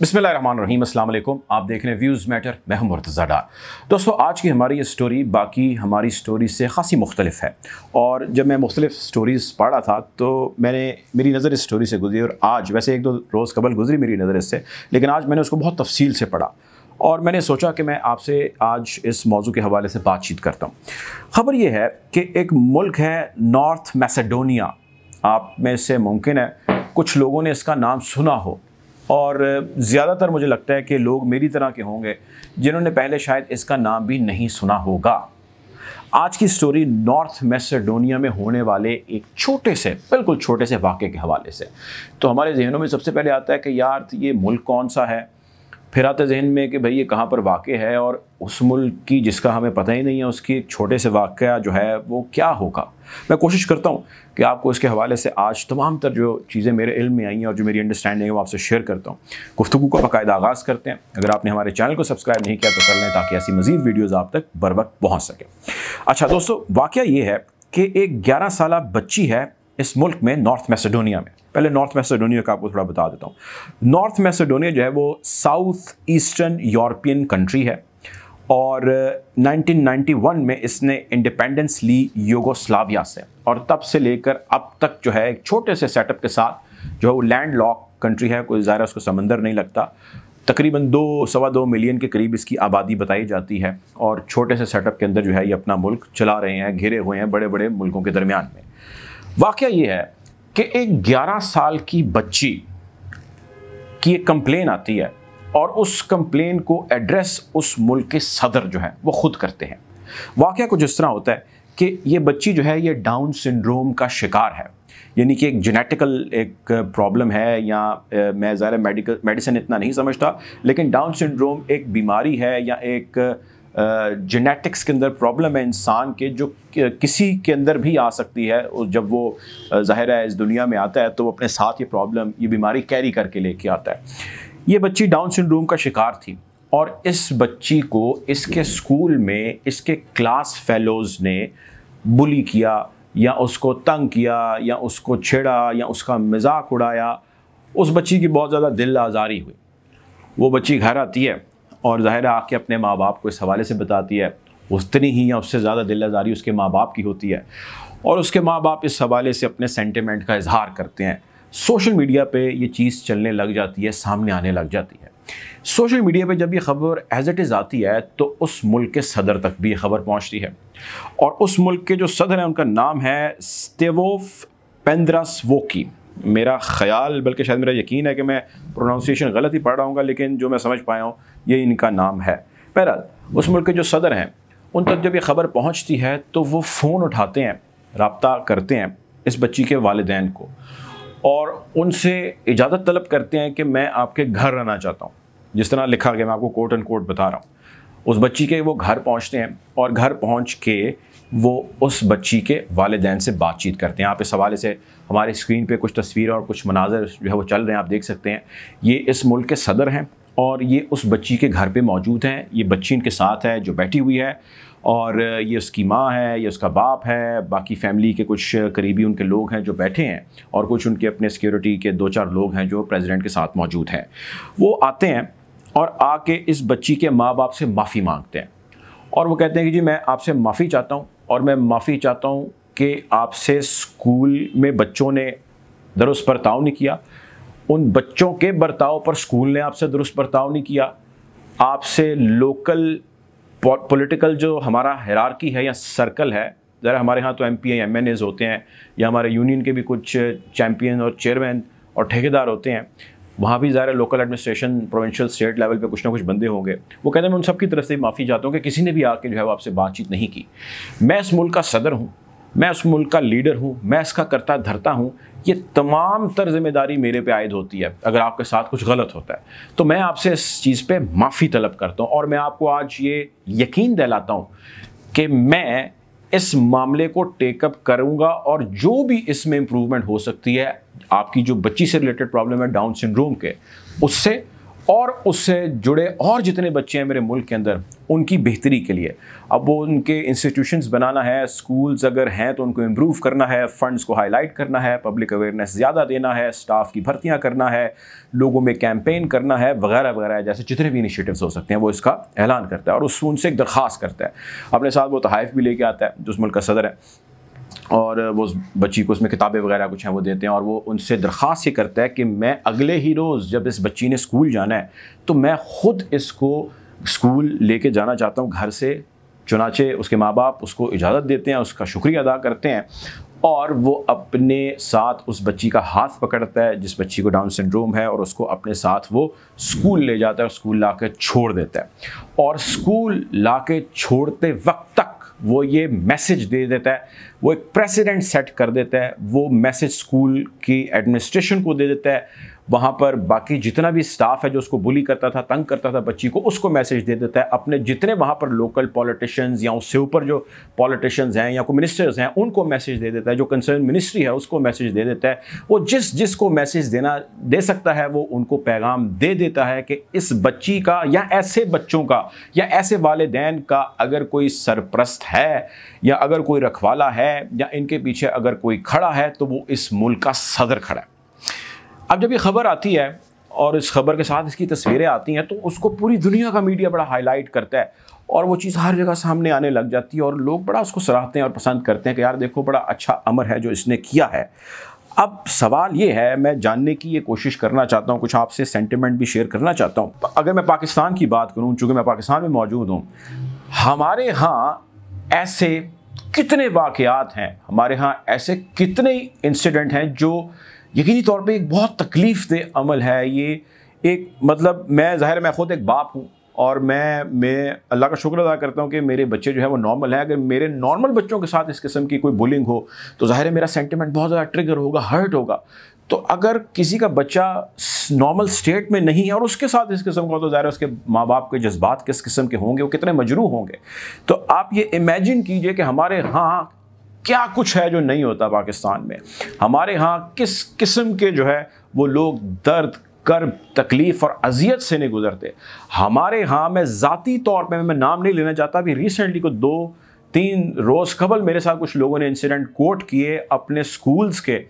बिसमीम अल्लाम आप देख रहे हैं व्यूज़ मैटर मैं हूं मुर्तज़ा डार दोस्तों आज की हमारी ये स्टोरी बाकी हमारी स्टोरी से खासी मुख्तलिफ है और जब मैं मुख्तलिफ स्टोरीज़ पढ़ रहा था तो मैंने मेरी नज़र इस स्टोरी से गुजरी और आज वैसे एक दो रोज़ कबल गुजरी मेरी नज़र इससे लेकिन आज मैंने उसको बहुत तफसील से पढ़ा और मैंने सोचा कि मैं आपसे आज इस मौजू के हवाले से बातचीत करता हूँ ख़बर यह है कि एक मुल्क है नॉर्थ मैसेडोनिया आप में से मुमकिन है कुछ लोगों ने इसका नाम सुना हो और ज़्यादातर मुझे लगता है कि लोग मेरी तरह के होंगे जिन्होंने पहले शायद इसका नाम भी नहीं सुना होगा आज की स्टोरी नॉर्थ मैसेडोनिया में होने वाले एक छोटे से बिल्कुल छोटे से वाक़े के हवाले से तो हमारे जहनों में सबसे पहले आता है कि यार ये मुल्क कौन सा है फिर आते जहन में कि भाई ये कहाँ पर वाक़ है और उस मुल्क की जिसका हमें पता ही नहीं है उसकी एक छोटे से वाक़ जो है वो क्या होगा मैं कोशिश करता हूँ कि आपको इसके हवाले से आज तमाम तर जो चीज़ें मेरे इल्म में आई हैं और जो मेरी अंडरस्टैंडिंग है वो आपसे शेयर करता हूँ गुफ्तु का बाकायदा आगाज़ करते हैं अगर आपने हमारे चैनल को सब्सक्राइब नहीं किया तो कर लें ताकि ऐसी मजीद वीडियोज़ आप तक बर वक्त पहुँच सकें अच्छा दोस्तों वाक़ ये है कि एक ग्यारह साल बच्ची है इस मुल्क में नॉर्थ मैसेडोनिया में पहले नॉर्थ मैसेडोनिया का आपको थोड़ा बता देता हूँ नॉर्थ मैसेडोनिया जो है वो साउथ ईस्टर्न यूरोपियन कंट्री है और 1991 में इसने इंडिपेंडेंस ली योगोस्लाविया से और तब से लेकर अब तक जो है एक छोटे से सेटअप के साथ जो है वो लैंड लॉक कंट्री है कोई ज़्यादा उसको समंदर नहीं लगता तकरीबन दो सवा दो मिलियन के करीब इसकी आबादी बताई जाती है और छोटे से सेटअप के अंदर जो है ये अपना मुल्क चला रहे हैं घिरे हुए हैं बड़े बड़े मुल्कों के दरमियान में वाक़ ये है कि एक 11 साल की बच्ची की एक कंप्लेन आती है और उस कंप्लेन को एड्रेस उस मुल्क के सदर जो है वो खुद करते हैं वाक़ कुछ इस तरह होता है कि ये बच्ची जो है ये डाउन सिंड्रोम का शिकार है यानी कि एक जेनेटिकल एक प्रॉब्लम है या मैं ज़ाहिर मेडिकल मेडिसिन इतना नहीं समझता लेकिन डाउन सिंड्रोम एक बीमारी है या एक जेनेटिक्स के अंदर प्रॉब्लम है इंसान के जो किसी के अंदर भी आ सकती है और जब वो ज़ाहिर है इस दुनिया में आता है तो वो अपने साथ ये प्रॉब्लम ये बीमारी कैरी करके लेके आता है ये बच्ची डाउन सिंड्रोम का शिकार थी और इस बच्ची को इसके स्कूल में इसके क्लास फेलोज़ ने बुली किया या उसको तंग किया या उसको छेड़ा या उसका मजाक उड़ाया उस बच्ची की बहुत ज़्यादा दिल आज़ारी हुई वो बच्ची घर आती है और ज़ाहिर है आके अपने माँ बाप को इस हवाले से बताती है उतनी ही या उससे ज़्यादा दिल आज़ारी उसके माँ बाप की होती है और उसके माँ बाप इस हवाले से अपने सेंटिमेंट का इजहार करते हैं सोशल मीडिया पे ये चीज़ चलने लग जाती है सामने आने लग जाती है सोशल मीडिया पे जब ये खबर एज इट इज़ आती है तो उस मुल्क के सदर तक भी ये खबर पहुंचती है और उस मुल्क के जो सदर हैं उनका नाम है स्टेवोफ पेंद्रासवोकी मेरा ख्याल बल्कि शायद मेरा यकीन है कि मैं प्रोनाउंसिएशन गलत ही पढ़ रहा हूँ लेकिन जो मैं समझ पाया हूँ ये इनका नाम है बहरहाल उस मुल्क के जो सदर हैं उन तक जब ये ख़बर पहुँचती है तो वो फ़ोन उठाते हैं रबता करते हैं इस बच्ची के वालदेन को और उनसे इजाज़त तलब करते हैं कि मैं आपके घर रहना चाहता हूँ जिस तरह लिखा गया मैं आपको कोर्ट एंड कोर्ट बता रहा हूँ उस बच्ची के वो घर पहुँचते हैं और घर पहुँच के वो उस बच्ची के वालदेन से बातचीत करते हैं आप इस हवाले से हमारे स्क्रीन पे कुछ तस्वीरें और कुछ मनाजर जो है वो चल रहे हैं आप देख सकते हैं ये इस मुल्क के सदर हैं और ये उस बच्ची के घर पे मौजूद हैं ये बच्ची इनके साथ है जो बैठी हुई है और ये उसकी माँ है ये उसका बाप है बाकी फैमिली के कुछ करीबी उनके लोग हैं जो बैठे हैं और कुछ उनके अपने सिक्योरिटी के दो चार लोग हैं जो प्रेसिडेंट के साथ मौजूद हैं वो आते हैं और आके इस बच्ची के माँ बाप से माफ़ी मांगते हैं और वो कहते हैं कि जी मैं आपसे माफ़ी चाहता हूँ और मैं माफ़ी चाहता हूँ कि आपसे स्कूल में बच्चों ने दरस पर ताव नहीं किया उन बच्चों के बर्ताव पर स्कूल ने आपसे दुरुस्त बर्ताव नहीं किया आपसे लोकल पॉलिटिकल जो हमारा हरारकी है या सर्कल है ज़रा हमारे यहाँ तो M P M N As होते हैं या हमारे यूनियन के भी कुछ चैम्पियन और चेयरमैन और ठेकेदार होते हैं वहाँ भी ज़ाहिर local administration provincial state level पे कुछ ना कुछ बंदे होंगे वो कहते हैं मैं उन सब की तरफ से माफ़ी चाहता हूँ कि किसी ने भी आके जो है वो आपसे बातचीत नहीं की मैं इस मुल्क का सदर हूँ मैं उस मुल्क का लीडर हूँ मैं इसका करता धरता हूँ ये तमाम तर जिम्मेदारी मेरे पे आयद होती है अगर आपके साथ कुछ गलत होता है तो मैं आपसे इस चीज़ पे माफ़ी तलब करता हूँ और मैं आपको आज ये यकीन दिलाता हूँ कि मैं इस मामले को टेकअप करूँगा और जो भी इसमें इम्प्रूवमेंट हो सकती है आपकी जो बच्ची से रिलेटेड प्रॉब्लम है डाउन सिंड्रोम के उससे और उससे जुड़े और जितने बच्चे हैं मेरे मुल्क के अंदर उनकी बेहतरी के लिए अब वो उनके इंस्टीट्यूशंस बनाना है स्कूल्स अगर हैं तो उनको इम्प्रूव करना है फंड्स को हाईलाइट करना है पब्लिक अवेयरनेस ज़्यादा देना है स्टाफ की भर्तियाँ करना है लोगों में कैंपेन करना है वगैरह वगैरह जैसे जितने भी इनिशिएटिव्स हो सकते हैं वो इसका ऐलान करता है और उस उनसे एक दरख्वास्त करता है अपने साथ वो तहफ़ तो भी लेके आता है जो उस मुल्क का सदर है और वो बच्ची को उसमें किताबें वगैरह कुछ हैं वो देते हैं और वो उनसे दरख्वास्त ये करता है कि मैं अगले ही रोज़ जब इस बच्ची ने स्कूल जाना है तो मैं ख़ुद इसको स्कूल लेके जाना चाहता हूँ घर से चुनाचे उसके माँ बाप उसको इजाज़त देते हैं उसका शुक्रिया अदा करते हैं और वो अपने साथ उस बच्ची का हाथ पकड़ता है जिस बच्ची को डाउन सिंड्रोम है और उसको अपने साथ वो स्कूल ले जाता है स्कूल ला कर छोड़ देता है और स्कूल ला के छोड़ते वक्त तक वो ये मैसेज दे देता है वो एक प्रेसिडेंट सेट कर देता है वो मैसेज स्कूल की एडमिनिस्ट्रेशन को दे देता है वहाँ पर बाकी जितना भी स्टाफ है जो उसको बुली करता था तंग करता था बच्ची को उसको मैसेज दे देता है अपने जितने वहाँ पर लोकल पॉलिटिशियंस या उससे ऊपर जो पॉलिटिशियंस हैं या कोई मिनिस्टर्स हैं उनको मैसेज दे देता है जो कंसर्न मिनिस्ट्री है उसको मैसेज दे देता है वो जिस जिसको मैसेज देना दे सकता है वो उनको पैगाम दे देता है कि इस बच्ची का या ऐसे बच्चों का या ऐसे वालदेन का अगर कोई सरप्रस्त है या अगर कोई रखवाला है या इनके पीछे अगर कोई खड़ा है तो वो इस मुल्क का सदर खड़ा है अब जब ये खबर आती है और इस खबर के साथ इसकी तस्वीरें आती हैं तो उसको पूरी दुनिया का मीडिया बड़ा हाईलाइट करता है और वो चीज़ हर जगह सामने आने लग जाती है और लोग बड़ा उसको सराहते हैं और पसंद करते हैं कि यार देखो बड़ा अच्छा अमर है जो इसने किया है अब सवाल ये है मैं जानने की ये कोशिश करना चाहता हूँ कुछ आपसे सेंटिमेंट भी शेयर करना चाहता हूँ अगर मैं पाकिस्तान की बात करूँ चूँकि मैं पाकिस्तान में मौजूद हूँ हमारे यहाँ ऐसे कितने वाक़ हैं हमारे यहाँ ऐसे कितने इंसिडेंट हैं जो यकीनी तौर पे एक बहुत तकलीफ दे अमल है ये एक मतलब मैं ज़ाहिर मैं ख़ुद एक बाप हूँ और मैं मैं अल्लाह का शुक्र अदा करता हूँ कि मेरे बच्चे जो है वो नॉर्मल है अगर मेरे नॉर्मल बच्चों के साथ इस किस्म की कोई बुलिंग हो तो ज़ाहिर मेरा सेंटिमेंट बहुत ज़्यादा ट्रिगर होगा हर्ट होगा तो अगर किसी का बच्चा नॉर्मल स्टेट में नहीं है और उसके साथ इस किस्म का तो ज़ाहिर उसके माँ बाप के जज्बात किस किस्म के होंगे वो कितने मजरू होंगे तो आप ये इमेजिन कीजिए कि हमारे यहाँ क्या कुछ है जो नहीं होता पाकिस्तान में हमारे यहाँ किस किस्म के जो है वो लोग दर्द कर्ब तकलीफ़ और अजियत से नहीं गुजरते हमारे यहाँ मैं ज़ाती तौर पर मैं नाम नहीं लेना चाहता अभी रिसेंटली को दो तीन रोज़ कबल मेरे साथ कुछ लोगों ने इंसिडेंट कोट किए अपने स्कूल्स के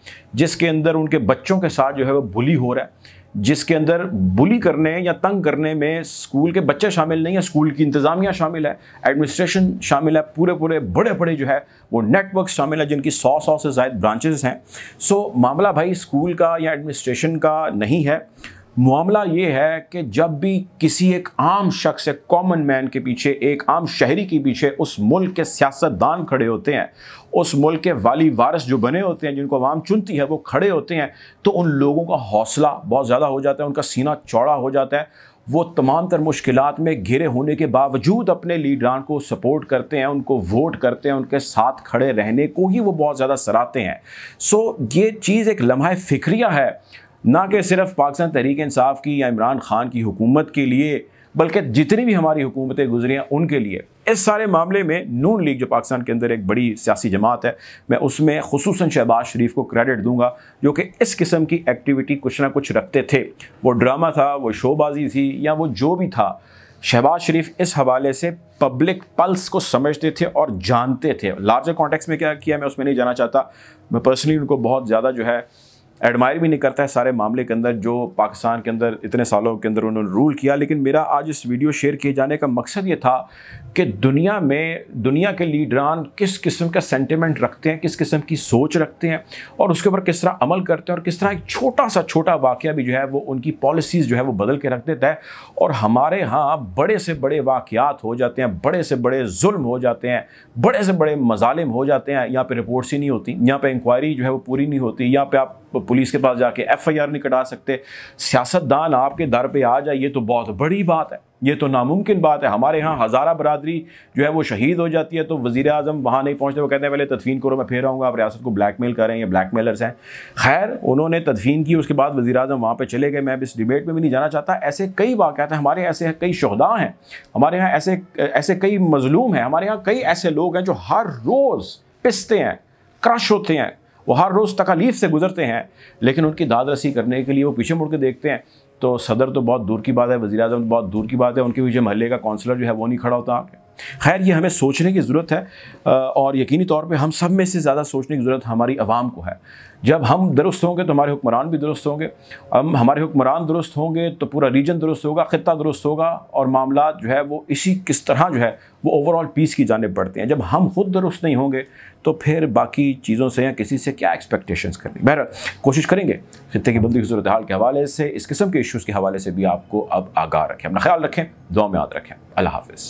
जिसके अंदर उनके बच्चों के साथ जो है वो बुली हो रहा है जिसके अंदर बुली करने या तंग करने में स्कूल के बच्चे शामिल नहीं है स्कूल की इंतज़ामिया शामिल है एडमिनिस्ट्रेशन शामिल है पूरे पूरे बड़े बड़े जो है वो नेटवर्क शामिल है जिनकी सौ सौ से ज़ायद ब्रांचेज़ हैं सो मामला भाई स्कूल का या एडमिनिस्ट्रेशन का नहीं है मामला ये है कि जब भी किसी एक आम शख्स एक कॉमन मैन के पीछे एक आम शहरी के पीछे उस मुल्क के सियासतदान खड़े होते हैं उस मुल्क के वाली वारस जो बने होते हैं जिनको आवाम चुनती है वो खड़े होते हैं तो उन लोगों का हौसला बहुत ज़्यादा हो जाता है उनका सीना चौड़ा हो जाता है वो तमाम तर मुश्किल में घिरे होने के बावजूद अपने लीडरान को सपोर्ट करते हैं उनको वोट करते हैं उनके साथ खड़े रहने को ही वो बहुत ज़्यादा सराहते हैं सो ये चीज़ एक लम्हा फ़िक्रिया है ना कि सिर्फ पाकिस्तान तहरीक इंसाफ की या इमरान खान की हुकूमत के लिए बल्कि जितनी भी हमारी हुकूमतें गुजरी हैं उनके लिए इस सारे मामले में नून लीग जो पाकिस्तान के अंदर एक बड़ी सियासी जमात है मैं उसमें खसूस शहबाज शरीफ को क्रेडिट दूंगा जो कि इस किस्म की एक्टिविटी कुछ ना कुछ रखते थे वो ड्रामा था वो शोबाजी थी या वो जो भी था शहबाज शरीफ इस हवाले से पब्लिक पल्स को समझते थे और जानते थे लार्जर कॉन्टेक्स में क्या किया मैं उसमें नहीं जाना चाहता मैं पर्सनली उनको बहुत ज़्यादा जो है एडमायर भी नहीं करता है सारे मामले के अंदर जो पाकिस्तान के अंदर इतने सालों के अंदर उन्होंने रूल किया लेकिन मेरा आज इस वीडियो शेयर किए जाने का मकसद ये था कि दुनिया में दुनिया के लीडरान किस किस्म का सेंटिमेंट रखते हैं किस किस्म की सोच रखते हैं और उसके ऊपर किस तरह अमल करते हैं और किस तरह एक छोटा सा छोटा वाक़ भी जो है वो उनकी पॉलिसीज़ जो है वो बदल के रख देता है और हमारे यहाँ बड़े से बड़े वाक़ात हो जाते हैं बड़े से बड़े जुल्म हो जाते हैं बड़े से बड़े मजालिम हो जाते हैं यहाँ पर रिपोर्ट्स ही नहीं होती यहाँ पर इंक्वायरी जो है वो पूरी नहीं होती यहाँ पर आप पुलिस के पास जाके एफ आई आर नहीं कटा सकते सियासतदान आपके दर पर आ जाए ये तो बहुत बड़ी बात है ये तो नामुमकिन बात है हमारे यहाँ हज़ारा बरदरी जो है वो शहीद हो जाती है तो वज़ी अजम वहाँ नहीं पहुँचते वो कहते हैं पहले तदफीन करो मैं फिर आऊँगा आप रियासत को ब्लैक मेल करें या ब्लैक मेलर्स हैं खैर उन्होंने तदफीन की उसके बाद वजी अजम वहाँ पर चले गए मैं अब इस डिबेट में भी नहीं जाना चाहता ऐसे कई वाक़ हैं हमारे यहाँ ऐसे कई शहदा हैं हमारे यहाँ ऐसे ऐसे कई मजलूम हैं हमारे यहाँ कई ऐसे लोग हैं जो हर रोज़ पिसते हैं क्रश होते हैं वो हर रोज़ तकालीफ से गुजरते हैं लेकिन उनकी दाद रसी करने के लिए वो पीछे मुड़ के देखते हैं तो सदर तो बहुत दूर की बात है वजी अजम तो बहुत दूर की बात है उनके पीछे महल्ले का काउंसलर जो है वो नहीं खड़ा होता आपके खैर ये हमें सोचने की ज़रूरत है और यकीनी तौर पर हम सब में से ज़्यादा सोचने की ज़रूरत हमारी आवाम को है जब हम दुरुस्त होंगे तो हमारे हुक्मरान भी दुरुस्त होंगे हम हमारे हुक्मरान दुरुस्त होंगे तो पूरा रीजन दुरुस्त होगा ख़त्ता दुरुस्त होगा और मामला जो है वो इसी किस तरह जो है वो ओवरऑल पीस की जानब बढ़ते हैं जब हम खुद दुरुस्त नहीं होंगे तो फिर बाकी चीज़ों से या किसी से क्या एक्सपेक्टेशन करनी बहर कोशिश करेंगे खत्े की बंदी की सूरत हाल के हवाले से इस किस्म के इशूज़ के हवाले से भी आपको अब आगाह रखें अपना ख्याल रखें दुआ में याद रखें अल्लाह हाफ़